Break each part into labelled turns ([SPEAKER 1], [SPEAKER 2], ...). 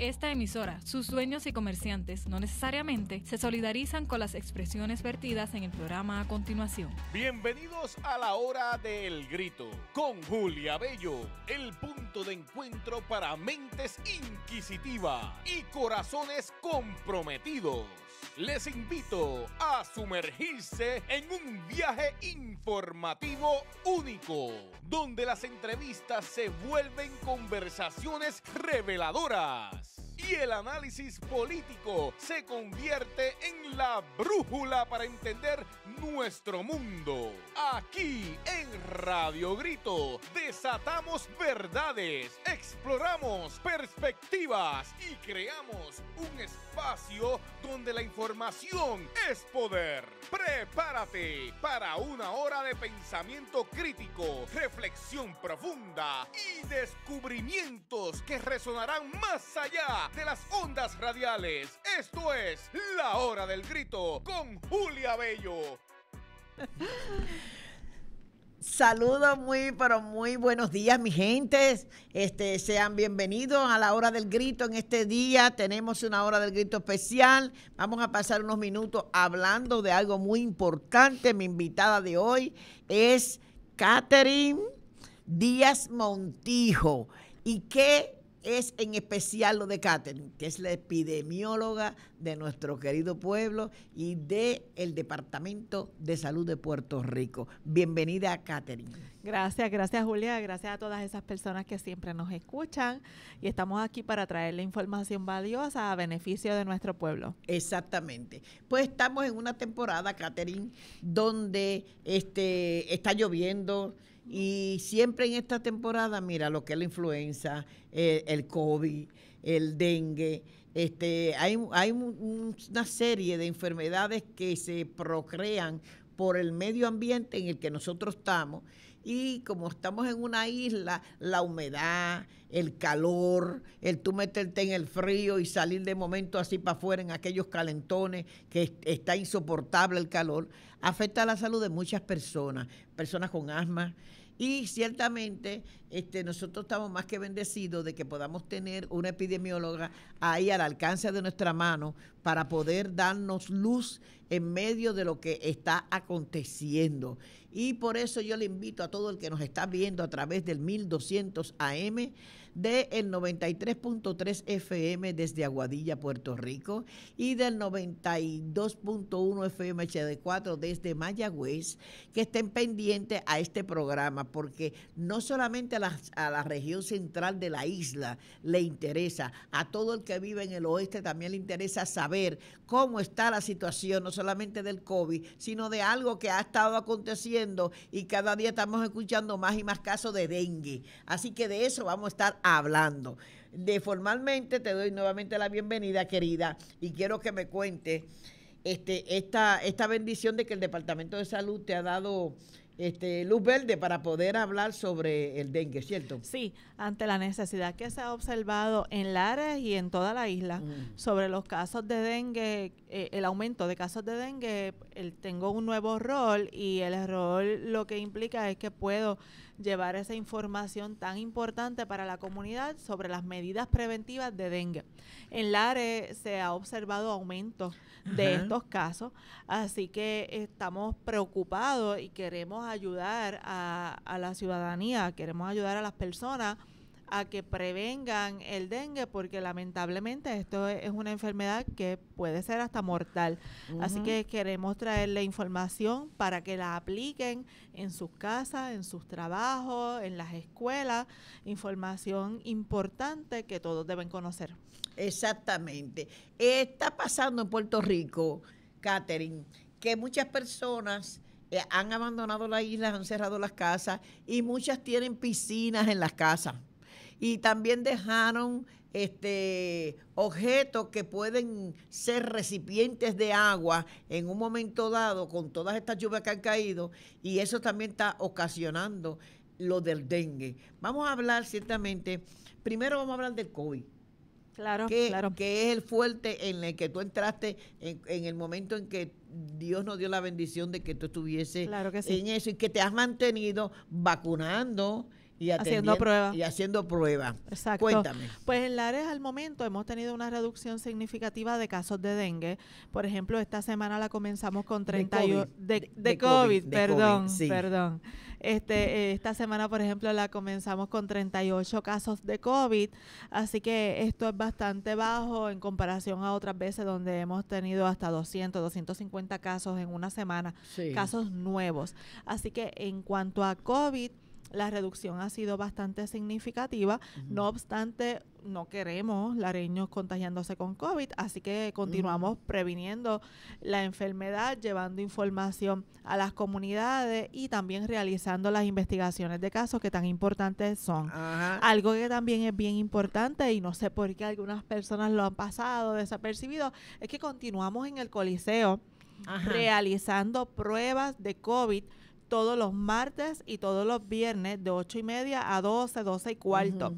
[SPEAKER 1] Esta emisora, sus dueños y comerciantes no necesariamente se solidarizan con las expresiones vertidas en el programa a continuación.
[SPEAKER 2] Bienvenidos a la hora del grito con Julia Bello, el punto de encuentro para mentes inquisitivas y corazones comprometidos les invito a sumergirse en un viaje informativo único, donde las entrevistas se vuelven conversaciones reveladoras y el análisis político se convierte en la brújula para entender nuestro mundo. Aquí en Radio Grito desatamos verdades, exploramos perspectivas y creamos un espacio donde la información es poder. Prepárate para una hora de pensamiento crítico, reflexión profunda y descubrimientos que resonarán más allá de las ondas radiales. Esto es La Hora del Grito con Julia Bello.
[SPEAKER 3] Saludos muy, pero muy buenos días, mi gente. Este, sean bienvenidos a la hora del grito. En este día tenemos una hora del grito especial. Vamos a pasar unos minutos hablando de algo muy importante. Mi invitada de hoy es Catherine Díaz Montijo. ¿Y qué es en especial lo de Catherine, que es la epidemióloga de nuestro querido pueblo y de Departamento de Salud de Puerto Rico. Bienvenida, Catherine.
[SPEAKER 1] Gracias, gracias Julia, gracias a todas esas personas que siempre nos escuchan y estamos aquí para traer la información valiosa a beneficio de nuestro pueblo. Exactamente.
[SPEAKER 3] Pues estamos en una temporada, Catherine, donde este, está lloviendo, y siempre en esta temporada, mira, lo que es la influenza, el, COVID, el dengue, este, hay, hay una serie de enfermedades que se procrean por el medio ambiente en el que nosotros estamos y como estamos en una isla, la humedad, el calor, el tú meterte en el frío y salir de momento así para afuera en aquellos calentones que está insoportable el calor, afecta a la salud de muchas personas, personas con asma, y ciertamente este, nosotros estamos más que bendecidos de que podamos tener una epidemióloga ahí al alcance de nuestra mano para poder darnos luz en medio de lo que está aconteciendo. Y por eso yo le invito a todo el que nos está viendo a través del 1200 AM del 93.3 FM desde Aguadilla, Puerto Rico, y del 92.1 FM HD4 desde Mayagüez, que estén pendientes a este programa, porque no solamente a la, a la región central de la isla le interesa, a todo el que vive en el oeste también le interesa saber cómo está la situación, no solamente del COVID, sino de algo que ha estado aconteciendo y cada día estamos escuchando más y más casos de dengue. Así que de eso vamos a estar hablando. De formalmente te doy nuevamente la bienvenida, querida, y quiero que me cuentes este, esta, esta bendición de que el Departamento de Salud te ha dado este, luz verde para poder hablar sobre el dengue, ¿cierto? Sí, ante la necesidad que se ha observado
[SPEAKER 1] en Lares y en toda la isla mm. sobre los casos de dengue, eh, el aumento de casos de dengue, el, tengo un nuevo rol y el rol lo que implica es que puedo llevar esa información tan importante para la comunidad sobre las medidas preventivas de dengue. En LARE se ha observado aumento de estos casos, así que estamos preocupados y queremos ayudar a, a la ciudadanía, queremos ayudar a las personas a que prevengan el dengue, porque lamentablemente esto e, es una enfermedad que puede ser hasta mortal. Así que queremos traerle información para que la apliquen en sus casas, en sus trabajos, en las escuelas, información importante que
[SPEAKER 3] todos deben conocer. Exactamente. Está pasando en Puerto Rico, Catherine, que muchas personas... Eh, han abandonado la isla, han cerrado las casas y muchas tienen piscinas en las casas y también dejaron este, objetos que pueden ser recipientes de agua en un momento dado con todas estas lluvias que han caído y eso también está ocasionando lo del dengue. Vamos a hablar ciertamente, primero vamos a hablar del COVID. Claro, que, claro. que es el fuerte en el que tú entraste en, el momento en que Dios nos dio la bendición de que tú estuviese en eso y que te has mantenido vacunando, y haciendo pruebas. Y haciendo pruebas. Exacto. Cuéntame. Pues
[SPEAKER 1] en Lares al momento hemos tenido una reducción significativa de casos de dengue. Por ejemplo, esta semana la comenzamos con 31 de, de, COVID, perdón, perdón. Este, eh, esta semana, por ejemplo, la comenzamos con 38 casos de COVID, así que esto es bastante bajo en comparación a otras veces donde hemos tenido hasta 200, 250 casos en una semana, casos nuevos. Así que en cuanto a COVID, la reducción ha sido bastante significativa. No obstante, no queremos lareños contagiándose con COVID, así que continuamos previniendo la enfermedad, llevando información a las comunidades y también realizando las investigaciones de casos que tan importantes son. Algo que también es bien importante y no sé por qué algunas personas lo han pasado desapercibido, es que continuamos en el Coliseo realizando pruebas de COVID todos los martes y todos los viernes de 8 y media a 12, 12 y cuarto.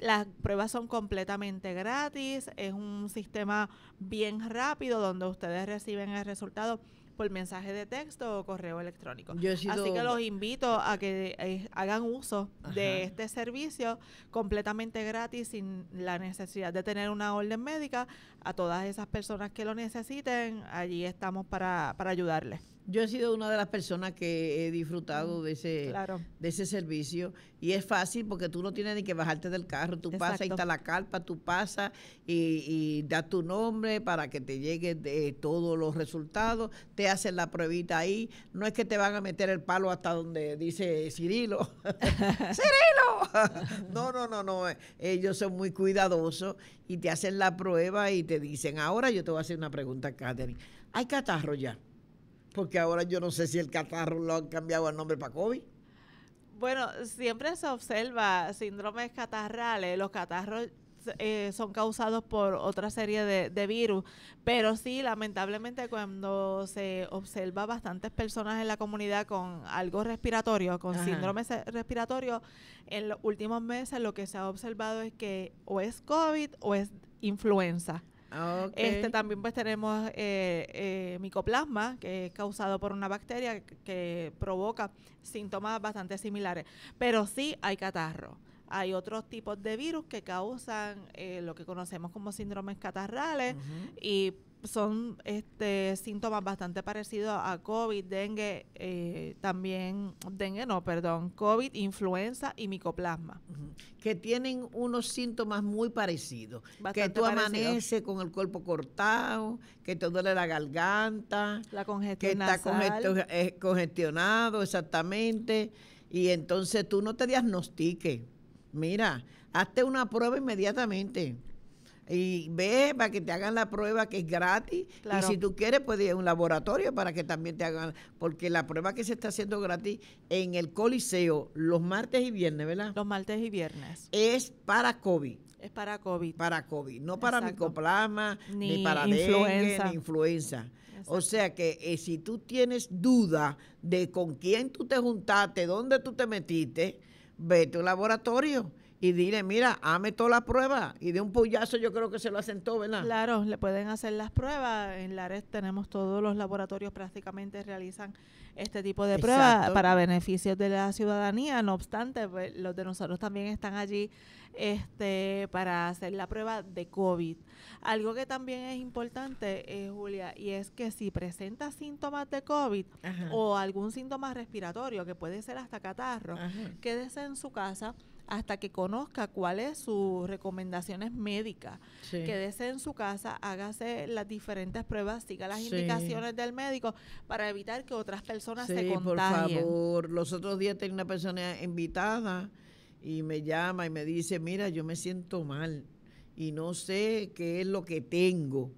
[SPEAKER 1] Las pruebas son completamente gratis, es un sistema bien rápido donde ustedes reciben el resultado por mensaje de texto o correo electrónico. Así que los eh, invito a que eh, hagan uso de este servicio completamente gratis sin la necesidad de tener una orden médica. A todas esas personas que lo necesiten, allí
[SPEAKER 3] estamos para, para ayudarles. Yo he sido una de las personas que he disfrutado mm, de ese, de ese servicio y es fácil porque tú no tienes ni que bajarte del carro, tú pasas, ahí está la carpa, tú pasas y, das tu nombre para que te lleguen eh, todos los resultados, te hacen la pruebita ahí, no es que te van a meter el palo hasta donde dice Cirilo. ¡Cirilo! no, no, no, no, ellos son muy cuidadosos y te hacen la prueba y te dicen, ahora yo te voy a hacer una pregunta, Katherine. ¿hay catarro ya? Porque ahora yo no sé si el catarro lo han cambiado al nombre para COVID.
[SPEAKER 1] Bueno, siempre se observa síndromes catarrales. Los catarros eh, son causados por otra serie de, virus, pero sí, lamentablemente cuando se observa bastantes personas en la comunidad con algo respiratorio, con síndromes síndrome respiratorio, en los últimos meses lo que se ha observado es que o es COVID o es influenza. Ah, este, también pues tenemos eh, eh, micoplasma, que es causado por una bacteria que, provoca síntomas bastante similares. Pero sí hay catarro. Hay otros tipos de virus que causan eh, lo que conocemos como síndromes catarrales y son este síntomas bastante parecidos a COVID, dengue, eh, también, dengue no, perdón,
[SPEAKER 3] COVID, influenza y micoplasma. Que tienen unos síntomas muy parecidos. que tú amaneces con el cuerpo cortado, que te duele la garganta. La congestión Que está eh, congestionado, exactamente. Y entonces tú no te diagnostiques. Mira, hazte una prueba inmediatamente y ve para que te hagan la prueba que es gratis. Y si tú quieres, puedes ir a un laboratorio para que también te hagan, porque la prueba que se está haciendo gratis en el Coliseo los martes y viernes, ¿verdad? Los martes y viernes. Es para COVID. Es para COVID. Para COVID, no para micoplasma, ni, para influenza. ni influenza. O sea que eh, si tú tienes duda de con quién tú te juntaste, dónde tú te metiste, vete a un laboratorio y dile, mira, hame toda la prueba Y de un puyazo yo creo que se lo hacen ¿verdad? Claro,
[SPEAKER 1] le pueden hacer las pruebas. En la red tenemos todos los laboratorios prácticamente realizan este tipo de pruebas para beneficio de la ciudadanía. No obstante, pues, los de nosotros también están allí este, para hacer la prueba de COVID. Algo que también es importante, eh, Julia, y es que si presenta síntomas de COVID o algún síntoma respiratorio, que puede ser hasta catarro, quédese en su casa hasta que conozca cuáles sus recomendaciones médicas. que Quédese en su casa, hágase las diferentes pruebas, siga las indicaciones del médico para evitar que otras personas se contagien. Por
[SPEAKER 3] favor, los otros días tenía una persona invitada y me llama y me dice, mira, yo me siento mal y no sé qué es lo que tengo.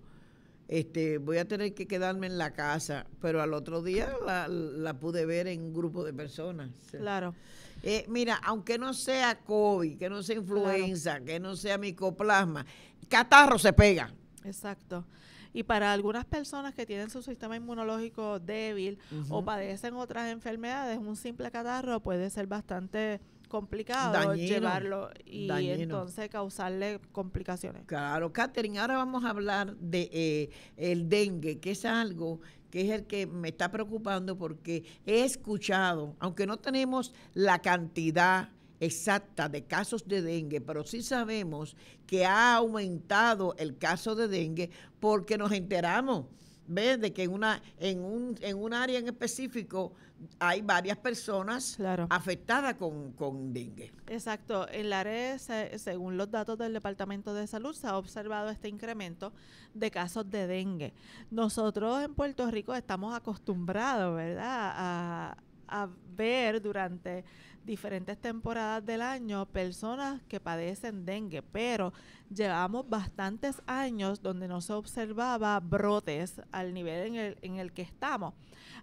[SPEAKER 3] Este, voy a tener que quedarme en la casa, pero al otro día la, pude ver en un grupo de personas. Claro. Eh, mira, aunque no sea COVID, que no sea influenza, que no sea micoplasma, catarro se pega. Exacto. Y para algunas personas que tienen su
[SPEAKER 1] sistema inmunológico débil o padecen otras enfermedades, un simple catarro puede ser bastante complicado llevarlo y entonces
[SPEAKER 3] causarle complicaciones. Claro, Katherine, ahora vamos a hablar de eh, el dengue, que es algo que es el que me está preocupando porque he escuchado, aunque no tenemos la cantidad exacta de casos de dengue, pero sí sabemos que ha aumentado el caso de dengue porque nos enteramos ¿ves? de que en, una, en, un, en un área en específico hay varias personas afectadas con, dengue.
[SPEAKER 1] Exacto. En la área, según los datos del Departamento de Salud, se ha observado este incremento de casos de dengue. Nosotros en Puerto Rico estamos acostumbrados, ¿verdad?, a, a ver durante diferentes temporadas del año personas que padecen dengue, pero llevamos bastantes años donde no se observaba brotes al nivel en el, en el que estamos.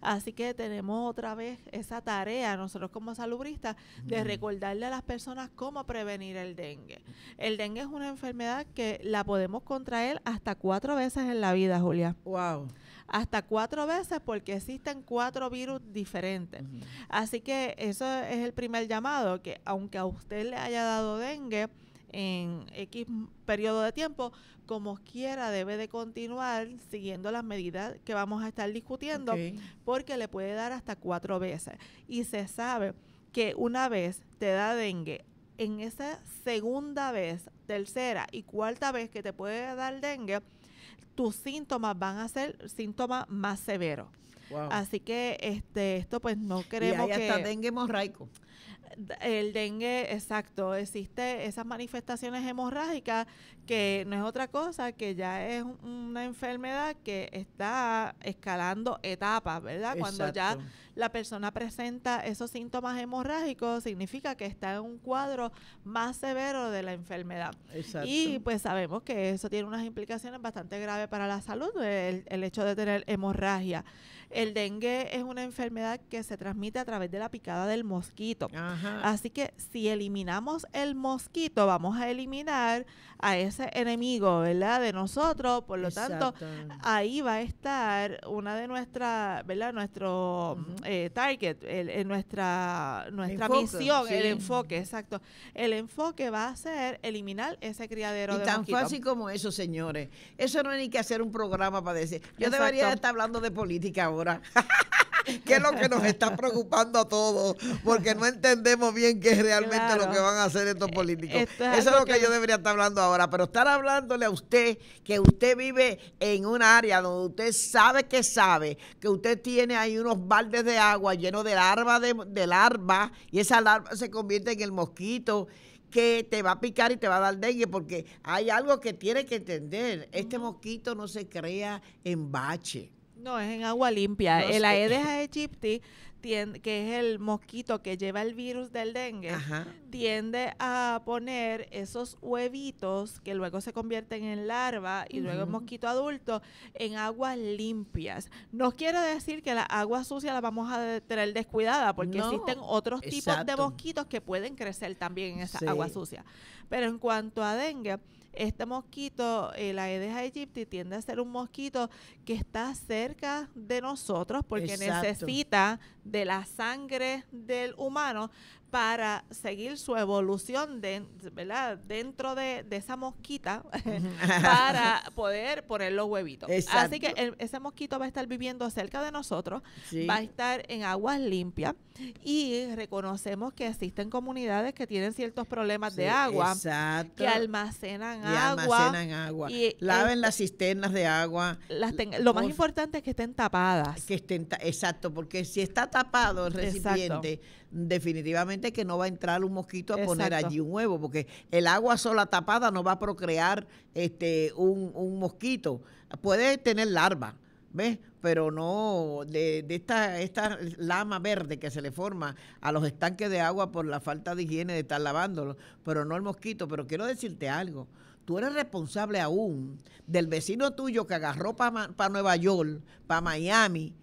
[SPEAKER 1] Así que tenemos otra vez esa tarea, nosotros como salubristas, de recordarle a las personas cómo prevenir el dengue. El dengue es una enfermedad que la podemos contraer hasta cuatro veces en la vida, Julia. ¡Wow! hasta cuatro veces porque existen cuatro virus diferentes. Así que eso es el primer el llamado, que aunque a usted le haya dado dengue en X periodo de tiempo, como quiera debe de continuar siguiendo las medidas que vamos a estar discutiendo, porque le puede dar hasta cuatro veces. Y se sabe que una vez te da dengue, en esa segunda vez, tercera y cuarta vez que te puede dar dengue, tus síntomas van a ser síntomas más severos. Así que este, esto pues no queremos y que... dengue el dengue, exacto, existe esas manifestaciones hemorrágicas que no es otra cosa que ya es una enfermedad que está escalando etapas, ¿verdad? Cuando ya la persona presenta esos síntomas hemorrágicos, significa que está en un cuadro más severo de la enfermedad. Y pues sabemos que eso tiene unas implicaciones bastante graves para la salud, el, hecho de tener hemorragia. El dengue es una enfermedad que se transmite a través de la picada del mosquito. Así que si eliminamos el mosquito, vamos a eliminar a ese enemigo, ¿verdad? De nosotros, por lo tanto, ahí va a estar una de nuestras, ¿verdad? Nuestro mm, eh, target, nuestra, nuestra misión, el enfoque, exacto. El enfoque va a ser eliminar ese criadero y tan fácil
[SPEAKER 3] como eso, señores. Eso no hay ni que hacer un programa para decir. Yo debería estar hablando de política ahora. ¿Qué es lo que nos está preocupando a todos, porque no entendemos bien qué es realmente lo que van a hacer estos políticos. Eso es lo que, yo debería estar hablando ahora, pero estar hablándole a usted que usted vive en un área donde usted sabe que sabe que usted tiene ahí unos baldes de agua llenos de larva de, de larva y esa larva se convierte en el mosquito que te va a picar y te va a dar dengue, porque hay algo que tiene que entender. Este mosquito no se crea en bache.
[SPEAKER 1] No, es en agua limpia. el Aedes aegypti, que es el mosquito que lleva el virus del dengue, tiende a poner esos huevitos que luego se convierten en larva y luego en mosquito adulto en aguas limpias. No quiero decir que la agua sucia la vamos a tener descuidada, porque existen otros tipos de mosquitos que pueden crecer también en esa agua sucia. Pero en cuanto a dengue, este mosquito, el eh, Aedes aegypti, tiende a ser un mosquito que está cerca de nosotros porque necesita de la sangre del humano para seguir su evolución dentro de, esa mosquita para poder poner los huevitos. Así que ese mosquito va a estar viviendo cerca de nosotros, va a estar en aguas limpias. Y reconocemos que existen comunidades que tienen ciertos problemas de agua, que almacenan agua.
[SPEAKER 3] laven eh, las cisternas de agua. lo más importante es que estén tapadas. Que estén, exacto, porque si está tapado el recipiente, definitivamente que no va a entrar un mosquito a poner allí un huevo, porque el agua sola tapada no va a procrear este un, un mosquito. Puede tener larva ¿ves? Pero no de, esta, esta lama verde que se le forma a los estanques de agua por la falta de higiene de estar lavándolo pero no el mosquito. Pero quiero decirte algo, tú eres responsable aún del vecino tuyo que agarró para pa Nueva York, para Miami,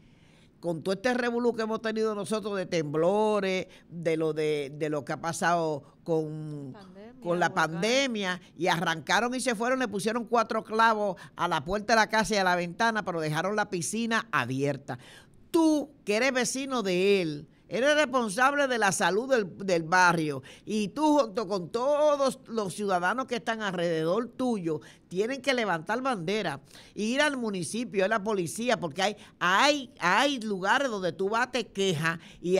[SPEAKER 3] con todo este revolú que hemos tenido nosotros de temblores, de lo de, lo que ha pasado con, con la pandemia, y arrancaron y se fueron, le pusieron cuatro clavos a la puerta de la casa y a la ventana, pero dejaron la piscina abierta. Tú, que eres vecino de él, Eres responsable de la salud del, barrio y tú junto con todos los ciudadanos que están alrededor tuyo tienen que levantar bandera, ir al municipio, a la policía, porque hay, hay, hay lugares donde tú vas, te quejas y,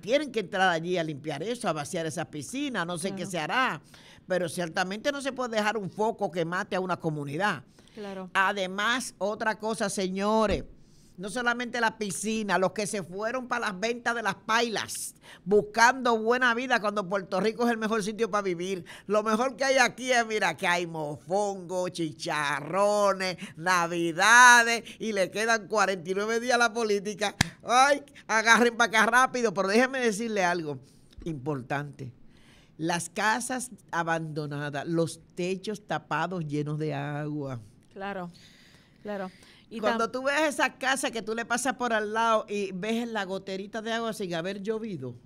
[SPEAKER 3] tienen que entrar allí a limpiar eso, a vaciar esas piscinas, no sé qué se hará, pero ciertamente no se puede dejar un foco que mate a una comunidad. Claro. Además, otra cosa, señores no solamente la piscina, los que se fueron para las ventas de las pailas, buscando buena vida cuando Puerto Rico es el mejor sitio para vivir. Lo mejor que hay aquí es, mira, que hay mofongo, chicharrones, navidades, y le quedan 49 días a la política. Ay, agarren para acá rápido, pero déjenme decirle algo importante. Las casas abandonadas, los techos tapados llenos de agua. Claro, claro. Y Cuando tú ves esa casa que tú le pasas por al lado y ves la goterita de agua sin haber llovido,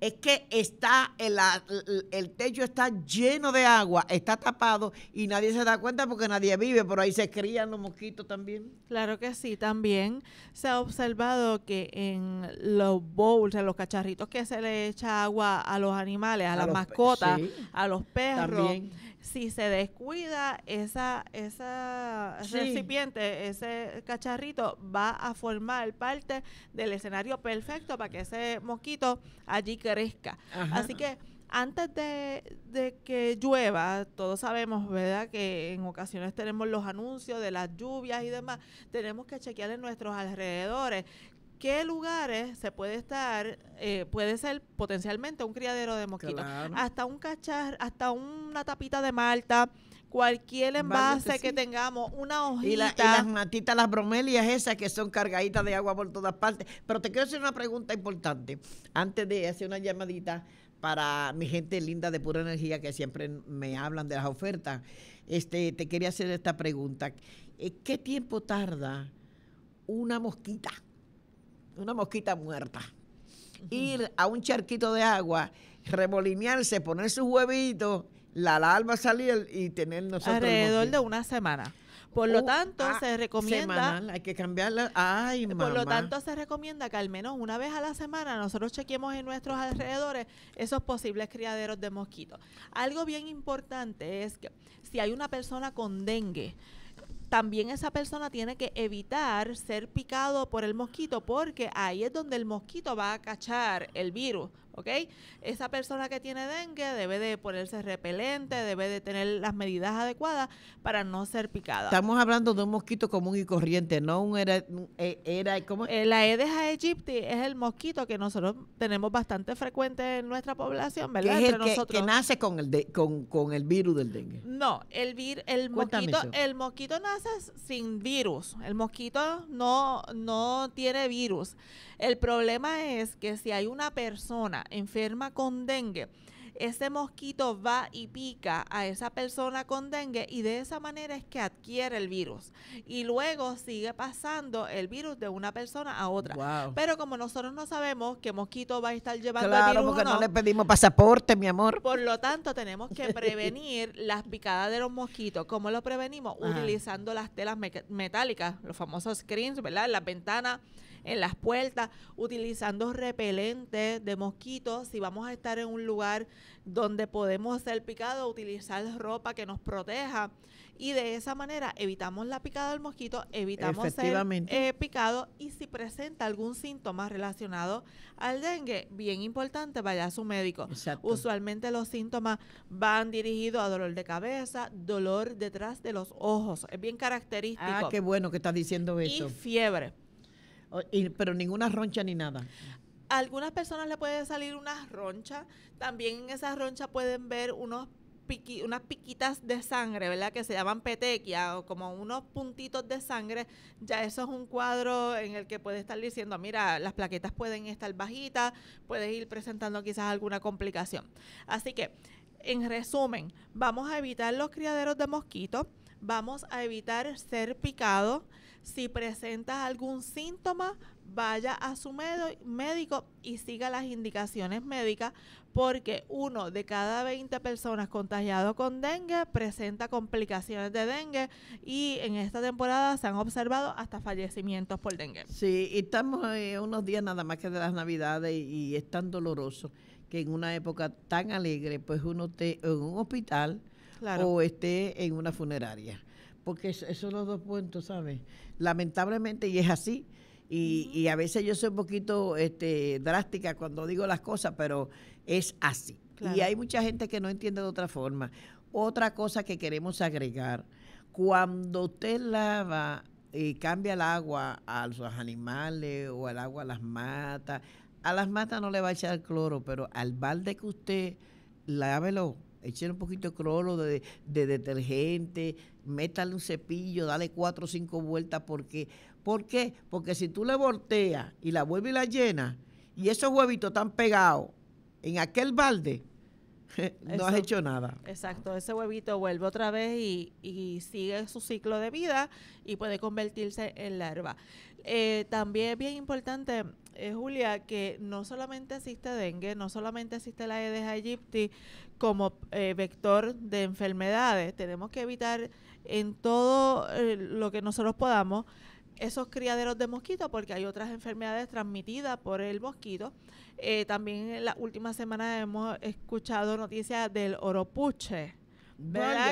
[SPEAKER 3] es que está el, techo está lleno de agua, está tapado y nadie se da cuenta porque nadie vive, por ahí se crían los mosquitos también.
[SPEAKER 1] Claro que sí, también se ha observado que en los bowls, en los cacharritos que se le echa agua a los animales, a, las mascotas, a los perros si se descuida esa, esa recipiente, ese cacharrito va a formar parte del escenario perfecto para que ese mosquito allí crezca. Así que antes de, de, que llueva, todos sabemos, ¿verdad?, que en ocasiones tenemos los anuncios de las lluvias y demás, tenemos que chequear en nuestros alrededores qué lugares se puede estar, eh, puede ser potencialmente
[SPEAKER 3] un criadero de mosquitos,
[SPEAKER 1] hasta un cachar, hasta una tapita de malta,
[SPEAKER 3] cualquier envase que,
[SPEAKER 1] tengamos, una hojita. Y, las
[SPEAKER 3] matitas, las bromelias esas que son cargaditas de agua por todas partes. Pero te quiero hacer una pregunta importante, antes de hacer una llamadita para mi gente linda de pura energía que siempre me hablan de las ofertas. Este, te quería hacer esta pregunta. Eh, ¿Qué tiempo tarda una mosquita? una mosquita muerta. Ir a un charquito de agua, remolinearse, poner sus huevitos, la larva salir y tener nosotros. Alrededor de una semana. Por lo uh, tanto, ah, se recomienda. hay que cambiarla.
[SPEAKER 1] Ay, Por lo tanto, se recomienda que al menos una vez a la semana nosotros chequemos en nuestros alrededores esos posibles criaderos de mosquitos. Algo bien importante es que si hay una persona con dengue, también esa persona tiene que evitar ser picado por el mosquito porque ahí es donde el mosquito va a cachar el virus, ¿ok? Esa persona que tiene dengue debe de ponerse repelente, debe de tener las medidas adecuadas para no ser picada.
[SPEAKER 3] Estamos hablando de un mosquito común y corriente, no un era,
[SPEAKER 1] e, era eh, La Aedes aegypti es el mosquito que nosotros tenemos bastante frecuente en nuestra población, ¿verdad? es el que,
[SPEAKER 3] nace con el con, con, el virus del dengue.
[SPEAKER 1] No, el vir, el mosquito, el mosquito nace sin virus. El mosquito no no tiene virus. El problema es que si hay una persona enferma con dengue, ese mosquito va y pica a esa persona con dengue y de esa manera es que adquiere el virus. Y luego sigue pasando el virus de una persona a
[SPEAKER 3] otra.
[SPEAKER 1] Pero como nosotros no sabemos qué mosquito va a estar llevando el virus. porque no, le
[SPEAKER 3] pedimos pasaporte, mi amor.
[SPEAKER 1] Por lo tanto, tenemos que prevenir las picadas de los mosquitos. ¿Cómo lo prevenimos? Utilizando las telas metálicas, los famosos screens, ¿verdad? Las ventanas en las puertas, utilizando repelentes de mosquitos. Si vamos a estar en un lugar donde podemos ser picado utilizar ropa que nos proteja. Y de esa manera evitamos la picada del mosquito, evitamos ser eh, picado y si presenta algún síntoma relacionado al dengue, bien importante, vaya a su médico. Usualmente los síntomas van dirigidos a dolor de cabeza,
[SPEAKER 3] dolor
[SPEAKER 1] detrás de los ojos, es bien ah,
[SPEAKER 3] característico. Ah, qué bueno que estás diciendo Y fiebre pero ninguna roncha ni nada.
[SPEAKER 1] A algunas personas le puede salir una roncha. También en esa roncha pueden ver unos unas piquitas de sangre, ¿verdad? Que se llaman petequia o como unos puntitos de sangre. Ya eso es un cuadro en el que puede estar diciendo, mira, las plaquetas pueden estar bajitas, puede ir presentando quizás alguna complicación. Así que, en resumen, vamos a evitar los criaderos de mosquitos, vamos a evitar ser picados si presenta algún síntoma, vaya a su médico y siga las indicaciones médicas porque uno de cada 20 personas contagiado con dengue presenta complicaciones de dengue y en esta temporada se han observado hasta fallecimientos por
[SPEAKER 3] dengue. Sí, estamos eh, unos días nada más que de las navidades y, es tan doloroso que en una época tan alegre pues uno esté en un hospital o esté en una funeraria porque esos son los dos puntos, ¿sabes? Lamentablemente, y es así. Y, a veces yo soy un poquito este, drástica cuando digo las cosas, pero es así. Y hay mucha gente que no entiende de otra forma. Otra cosa que queremos agregar, cuando usted lava y cambia el agua a los animales o el agua a las matas, a las matas no le va a echar cloro, pero al balde que usted lávelo Echen un poquito de cloro, de, detergente, métale un cepillo, dale cuatro o cinco vueltas. Porque, ¿Por qué? Porque si tú le volteas y la vuelves y la llenas, y esos huevitos están pegados en aquel balde, no has hecho nada.
[SPEAKER 1] Exacto, ese huevito vuelve otra vez y, sigue su ciclo de vida y puede convertirse en larva. Eh, también es bien importante eh, Julia, que no solamente existe dengue, no solamente existe la Aedes aegypti como eh, vector de enfermedades. Tenemos que evitar en todo eh, lo que nosotros podamos esos criaderos de mosquitos porque hay otras enfermedades transmitidas por el mosquito. también en las últimas semanas hemos escuchado noticias del oropuche,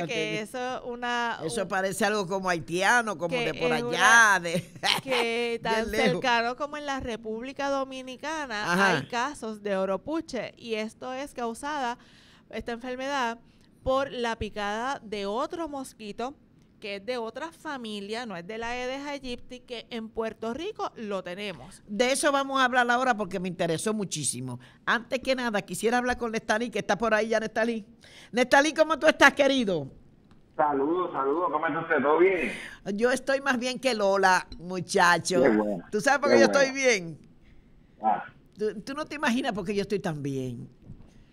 [SPEAKER 1] que eso una.
[SPEAKER 3] Eso parece algo como haitiano, como de por allá. de,
[SPEAKER 1] que tan cercano como en la República Dominicana hay casos de oropuche. Y esto es causada, esta enfermedad, por la picada de otro mosquito que es de otra familia, no es de la Edeja Egypti, que en Puerto Rico lo tenemos.
[SPEAKER 3] De eso vamos a hablar ahora porque me interesó muchísimo. Antes que nada, quisiera hablar con Nestalí, que está por ahí ya, Nestalí. Nestalí, ¿cómo tú estás, querido?
[SPEAKER 4] Saludos, saludos, ¿cómo estás ¿Todo bien?
[SPEAKER 3] Yo estoy más bien que Lola, muchacho. ¿Tú sabes por qué yo estoy bien? Ah. Tú, no te imaginas por qué yo estoy tan bien.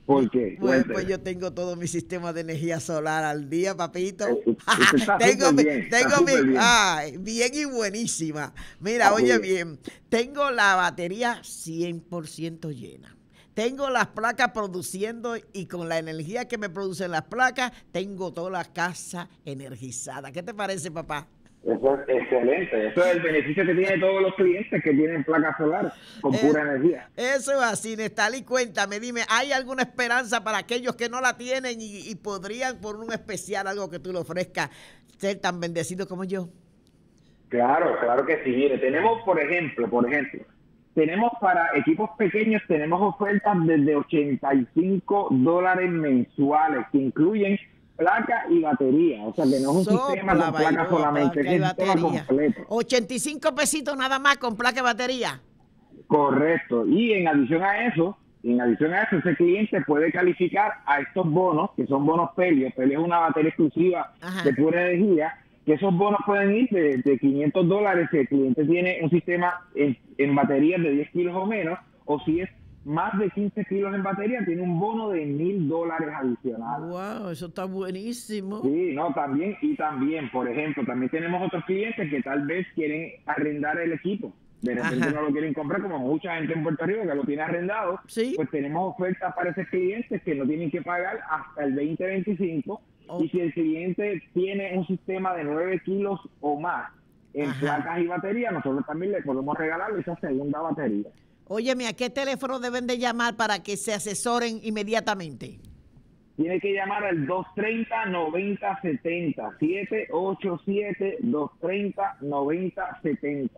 [SPEAKER 4] ¿Por Bueno, pues
[SPEAKER 3] yo tengo todo mi sistema de energía solar al día, papito. Eh, eh, tengo mi, bien, tengo mi, bien. Ay, bien y buenísima. Mira, ah, oye bien, tengo la batería 100% llena. Tengo las placas produciendo y con la energía que me producen las placas, tengo toda la casa
[SPEAKER 4] energizada. ¿Qué te parece, papá? Eso es excelente. Eso es el beneficio que tienen todos los clientes que tienen placas solares con eh, pura energía.
[SPEAKER 3] Eso es así, Nestalí. Cuéntame, dime, ¿hay alguna esperanza para aquellos que no la tienen y, podrían, por un especial, algo que tú le ofrezcas, ser tan bendecidos como yo?
[SPEAKER 4] Claro, claro que sí. Mire, tenemos, por ejemplo, por ejemplo, tenemos para equipos pequeños, tenemos ofertas desde 85 dólares mensuales que incluyen placa y batería. O sea, que no es un sistema con placa solamente, Que es un completo.
[SPEAKER 3] 85 pesitos nada más con placa y batería.
[SPEAKER 4] Correcto. Y en adición a eso, en adición a eso, ese cliente puede calificar a estos bonos, que son bonos Pelio. Pelio es una batería exclusiva de pura energía. Que esos bonos pueden ir de, 500 dólares si el cliente tiene un sistema en, en de 10 kilos o menos, o si es más de 15 kilos en batería, tiene un bono de mil dólares adicional. ¡Wow! Eso está buenísimo. Sí, no, también, y también, por ejemplo, también tenemos otros clientes que tal vez quieren arrendar el equipo. De repente no lo quieren comprar, como mucha gente en Puerto Rico que lo tiene arrendado. ¿Sí? Pues tenemos ofertas para esos clientes que no tienen que pagar hasta el 2025. Y oh. si el cliente tiene un sistema de 9 kilos o más en placas y batería, nosotros también le podemos regalar esa segunda batería.
[SPEAKER 3] Óyeme, ¿a qué teléfono deben de llamar para que se asesoren inmediatamente?
[SPEAKER 4] Tiene que llamar al 230-9070, 787-230-9070.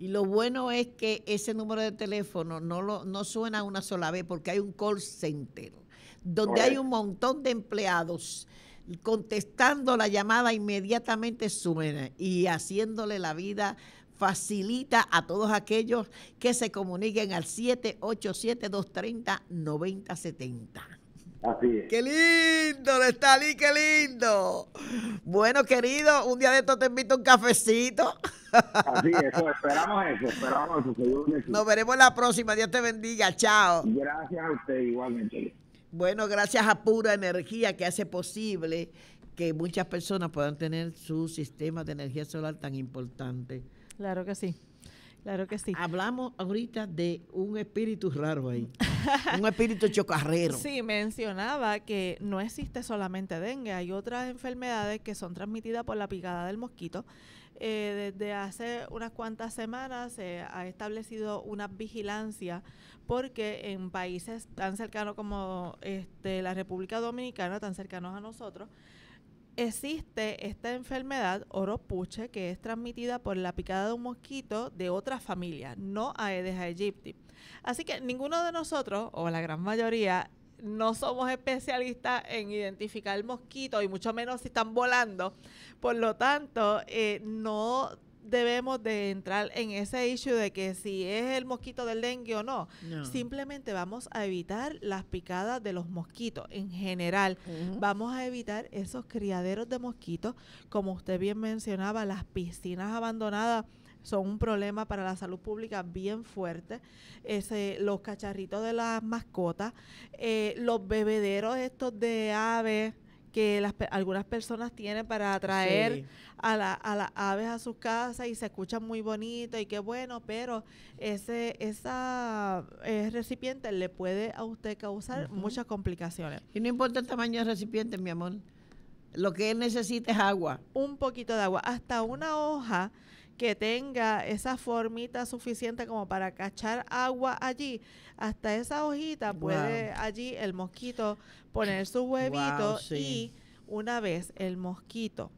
[SPEAKER 4] Y lo
[SPEAKER 3] bueno es que ese número de teléfono no, lo, no suena una sola vez porque hay un call center donde hay un montón de empleados contestando la llamada inmediatamente suena y haciéndole la vida facilita a todos aquellos que se comuniquen al 787-230-9070.
[SPEAKER 4] Así es. ¡Qué
[SPEAKER 3] lindo! ¡Está ahí, ¡Qué lindo! Bueno, querido, un día de esto te invito a un cafecito. Así
[SPEAKER 4] es, esperamos eso, esperamos eso, Nos veremos la
[SPEAKER 3] próxima, Dios te bendiga, chao. Gracias a usted
[SPEAKER 4] igualmente.
[SPEAKER 3] Bueno, gracias a Pura Energía que hace posible que muchas personas puedan tener su sistema de energía solar tan importante. Claro que sí. Claro que sí. Hablamos ahorita de un espíritu raro ahí, un espíritu chocarrero. Sí,
[SPEAKER 1] mencionaba que no existe solamente dengue, hay otras enfermedades que son transmitidas por la picada del mosquito. Eh, desde hace unas cuantas semanas se ha establecido una vigilancia porque en países tan cercanos como este, la República Dominicana, tan cercanos a nosotros, existe esta enfermedad oropuche que es transmitida por la picada de un mosquito de otra familia, no Aedes aegypti. Así que ninguno de nosotros, o la gran mayoría, no somos especialistas en identificar mosquitos y mucho menos si están volando. Por lo tanto, eh, no debemos de entrar en ese issue de que si es el mosquito del dengue o no. Simplemente vamos a evitar las picadas de los mosquitos en general. Vamos a evitar esos criaderos de mosquitos, como usted bien mencionaba, las piscinas abandonadas son un problema para la salud pública bien fuerte. Ese, los cacharritos de las mascotas, eh, los bebederos estos de aves, que las, algunas personas tienen para atraer a, las aves a sus casas y se escuchan muy bonito y qué bueno, pero ese esa eh, recipiente le puede a usted causar muchas complicaciones. Y no importa el tamaño del recipiente, mi amor. Lo que él necesita es agua. Un poquito de agua. Hasta una hoja que tenga esa formita suficiente como para cachar agua allí, hasta esa hojita puede allí el mosquito poner su huevito. y una vez el mosquito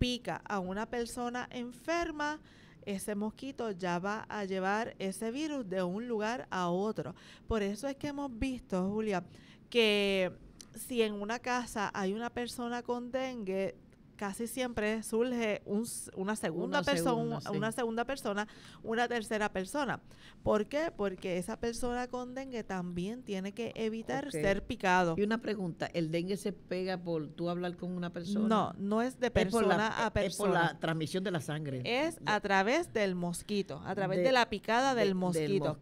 [SPEAKER 1] pica a una persona enferma, ese mosquito ya va a llevar ese virus de un lugar a otro. Por eso es que hemos visto, Julia, que si en una casa hay una persona con dengue, casi siempre surge una segunda persona, una segunda persona, una tercera persona. ¿Por qué? Porque esa persona con dengue también tiene que evitar ser picado. Y una pregunta, ¿el dengue se pega por tú hablar con una persona? No, no es de persona a persona. Es por la e,
[SPEAKER 3] transmisión de la sangre. Es
[SPEAKER 1] a través del mosquito, a través de, la picada del, mosquito.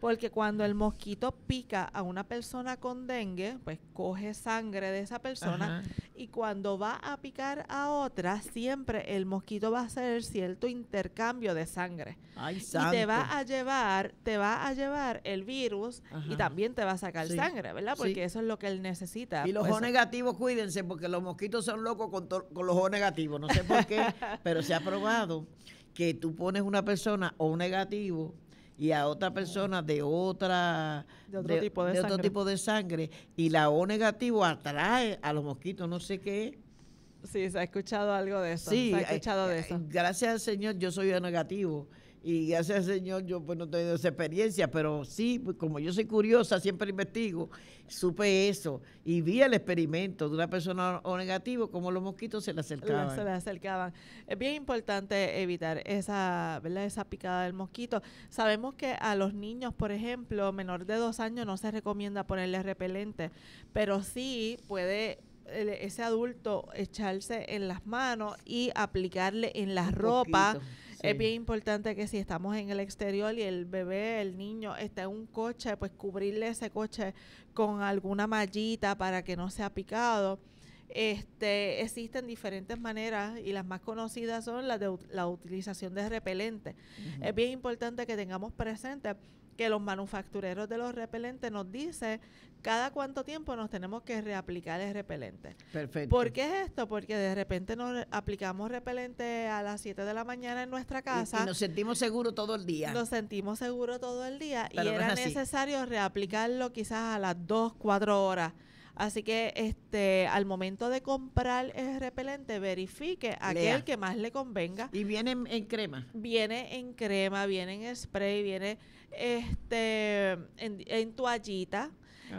[SPEAKER 1] Porque cuando el mosquito pica a una persona con dengue, pues coge sangre de esa persona y cuando va a picar a otra, siempre el mosquito va a hacer cierto intercambio de sangre. y te va a llevar, te va a llevar el virus y también te va a sacar sangre, ¿verdad? Porque
[SPEAKER 3] eso es lo que él necesita. Y los pues O negativos, cuídense, porque los mosquitos son locos con, con los O negativos. No sé por qué, pero se ha probado que tú pones una persona O negativo y a otra persona de otra de otro, tipo, de sangre y la O negativo atrae a los mosquitos, no sé qué Sí, se ha escuchado algo de eso. Sí, se ha eh, escuchado de eh, eso. Gracias al Señor, yo soy negativo. Y gracias al Señor, yo pues no tengo esa experiencia, pero sí, pues, como yo soy curiosa, siempre investigo, supe eso y vi el experimento de una persona o negativo, como los mosquitos se le acercaban. Se le
[SPEAKER 1] acercaban. Es bien importante evitar esa, ¿verdad? esa picada del mosquito. Sabemos que a los niños, por ejemplo, menor de dos años, no se recomienda ponerle repelente, pero sí puede ese adulto echarse en las manos y aplicarle en la ropa. Es bien importante que si estamos en el exterior y el bebé, el niño está en un coche, pues cubrirle ese coche con alguna mallita para que no sea picado. Este, existen diferentes maneras y las más conocidas son las de la utilización de repelente. Es bien importante que tengamos presente que los manufactureros de los repelentes nos dicen cada cuánto tiempo nos tenemos que reaplicar el repelente.
[SPEAKER 3] Perfecto. ¿Por
[SPEAKER 1] qué es esto? Porque de repente nos aplicamos repelente a las 7 de la mañana en nuestra casa. Y, nos sentimos seguros todo el día. Nos sentimos seguros todo el día y era necesario reaplicarlo quizás a las 2, 4 horas. Así que este al momento de comprar el repelente, verifique aquel que más le convenga. Y viene en, crema. Viene en crema, viene en spray, viene este en toallita.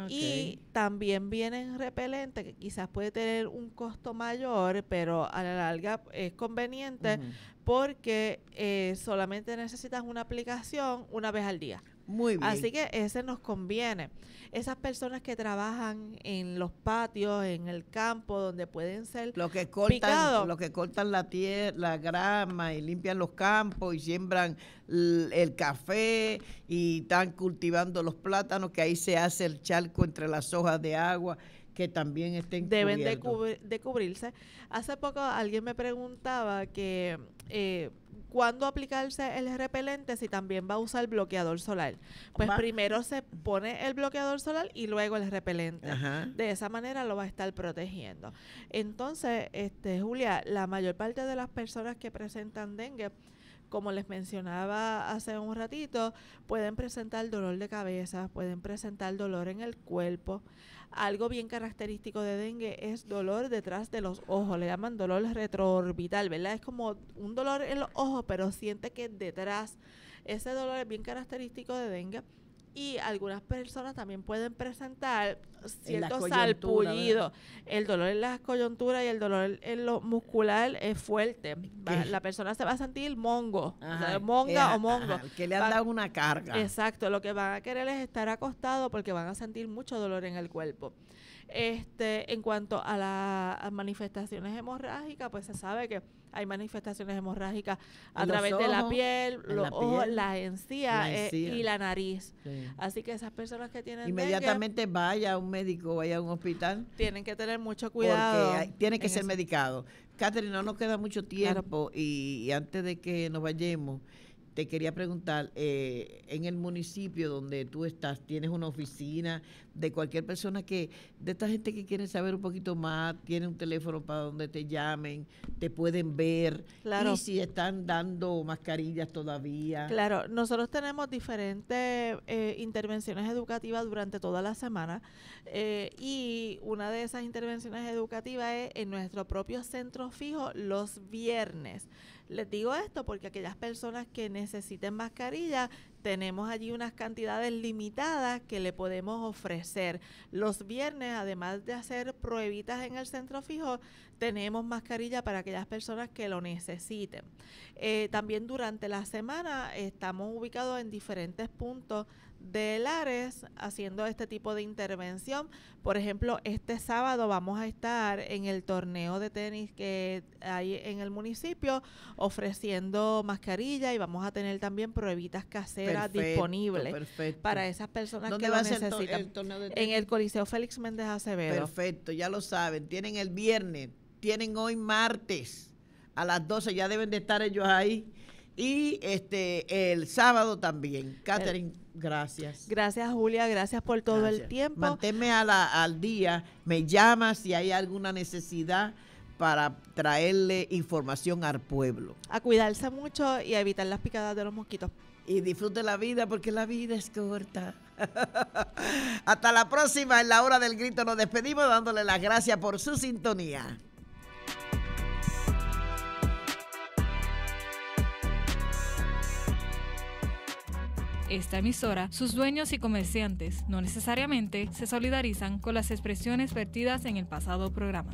[SPEAKER 1] Y también vienen repelentes que quizás puede tener un costo mayor, pero a la larga es conveniente porque eh, solamente necesitas una aplicación una vez al día. Muy bien. Así que ese nos conviene. Esas personas que
[SPEAKER 3] trabajan en los patios, en el campo, donde pueden ser lo que cortan, que cortan la tierra, la grama y limpian los campos y siembran el café y están cultivando los plátanos, que ahí se hace el charco entre las hojas de agua que también estén deben de,
[SPEAKER 1] cubrirse. Hace poco alguien me preguntaba que eh, cuándo aplicarse el repelente si también va a usar el bloqueador solar. Pues primero se pone el bloqueador solar y luego el repelente. De esa manera lo va a estar protegiendo. Entonces, este, Julia, la mayor parte de las personas que presentan dengue como les mencionaba hace un ratito, pueden presentar dolor de cabeza, pueden presentar dolor en el cuerpo. Algo bien característico de dengue es dolor detrás de los ojos, le llaman dolor retroorbital, ¿verdad? Es como un dolor en los ojos, pero siente que detrás ese dolor es bien característico de dengue. Y algunas personas también pueden presentar cierto salpullido. El dolor en las coyunturas y el dolor en lo muscular es fuerte. la persona se va a sentir mongo, monga eh, o ah, mongo. que le han dado una carga. Exacto, lo que van a querer es estar acostado porque van a sentir mucho dolor en el cuerpo. Este, en cuanto a las manifestaciones hemorrágicas, pues se sabe que hay manifestaciones hemorrágicas a través de la piel, los la ojos, la encía, eh, y la nariz. Así que esas personas que tienen inmediatamente
[SPEAKER 3] vaya a un médico, vaya a un hospital.
[SPEAKER 1] Tienen que tener mucho cuidado. Porque
[SPEAKER 3] tiene que ser medicado. Catherine, no nos queda mucho tiempo y antes de que nos vayamos, te quería preguntar, eh, en el municipio donde tú estás, ¿tienes una oficina de cualquier persona que, de esta gente que quiere saber un poquito más, tiene un teléfono para donde te llamen, te pueden ver? Claro. Y si están dando mascarillas todavía. Claro,
[SPEAKER 1] nosotros tenemos diferentes eh, intervenciones educativas durante toda la semana eh, y una de esas intervenciones educativas es en nuestro propio centro fijo los viernes. Les digo esto porque aquellas personas que necesiten mascarilla, tenemos allí unas cantidades limitadas que le podemos ofrecer. Los viernes, además de hacer pruebitas en el centro fijo, tenemos mascarilla para aquellas personas que lo necesiten. Eh, también durante la semana estamos ubicados en diferentes puntos de Lares haciendo este tipo de intervención. Por ejemplo, este sábado vamos a estar en el torneo de tenis que hay en el municipio ofreciendo mascarilla y vamos a tener también pruebitas
[SPEAKER 3] caseras disponibles para esas personas que lo necesitan. El torneo de tenis? En el Coliseo Félix Méndez Acevedo. Perfecto, ya lo saben. Tienen el viernes, tienen hoy martes a las 12, ya deben de estar ellos ahí y este el sábado también. Catherine, gracias. Gracias, Julia. Gracias por todo el tiempo. Manténme al día. Me llama si hay alguna necesidad para traerle información al pueblo.
[SPEAKER 1] A cuidarse mucho y a evitar las picadas de los mosquitos. Y
[SPEAKER 3] disfrute la vida porque la vida es corta. Hasta la próxima en la hora del grito. Nos despedimos dándole las gracias por su sintonía.
[SPEAKER 1] esta emisora, sus dueños y comerciantes no necesariamente se solidarizan con las expresiones vertidas en el pasado programa.